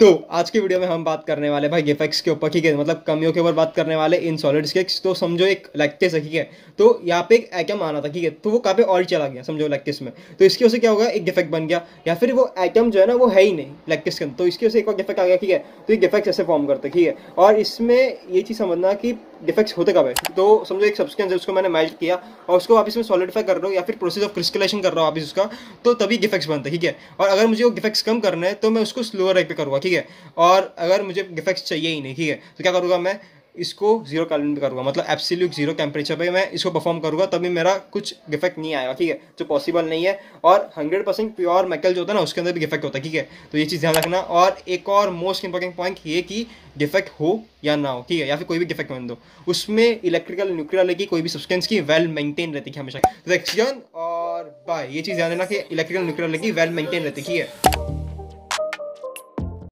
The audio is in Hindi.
तो आज के वीडियो में हम बात करने वाले भाई गिफेक्स के ऊपर ठीक है मतलब कमियों के ऊपर बात करने वाले इन सॉलिड स्केक्स तो समझो एक लैक्टिस है ठीक है तो यहाँ पे एक आइटम आना था ठीक है तो वो काफी और चला गया समझो लैक्टिस में तो इसकी वजह से क्या होगा एक डिफेक्ट बन गया या फिर वो आइटम जो है ना वो है ही नहीं लैक्टिस के अंदर तो इसकी वजह से एक और डिफेक्ट आ गया ठीक है तो ये डिफेक्ट ऐसे फॉर्म करते ठीक है और इसमें ये चीज़ समझना कि डिफेक्ट्स होते कब है तो समझो एक सब्सटेंस है उसको मैंने मेल्ट किया और उसको वापस में सॉलिडिफाई कर रहा हूँ या फिर प्रोसेस ऑफ क्रिस्टलाइजेशन कर रहा हूँ आप उसका तो तभी डिफेक्ट्स बनता है ठीक है और अगर मुझे वो डिफेक्ट्स कम करना है तो मैं उसको स्लोअर रेट पर करूँगा ठीक है और अगर मुझे डिफेक्ट्स चाहिए ही नहीं ठीक है तो क्या करूँगा मैं इसको जीरो कैलविन पे करूँगा मतलब एप्सिल्यूट जीरो टेम्परेचर पे मैं इसको परफॉर्म करूँगा तभी मेरा कुछ डिफेक्ट नहीं आएगा ठीक है जो पॉसिबल नहीं है और हंड्रेड परसेंट प्योर मेकल जो होता है ना उसके अंदर भी डिफेक्ट होता है ठीक है तो ये चीज़ ध्यान रखना और एक और मोस्ट इंपॉर्टेंट पॉइंट ये कि डिफेक्ट हो या ना हो ठीक है या फिर कोई भी डिफेक्ट बन दो उसमें इलेक्ट्रिकल न्यूक्लियर की कोई भी सब्सटेंस की वेल मेंटेन रहती है हमेशा तो और बाय ये चीज़ ध्यान देना कि इलेक्ट्रिकल न्यूक्लियर की वेल मेंटेन रहती है ठीक है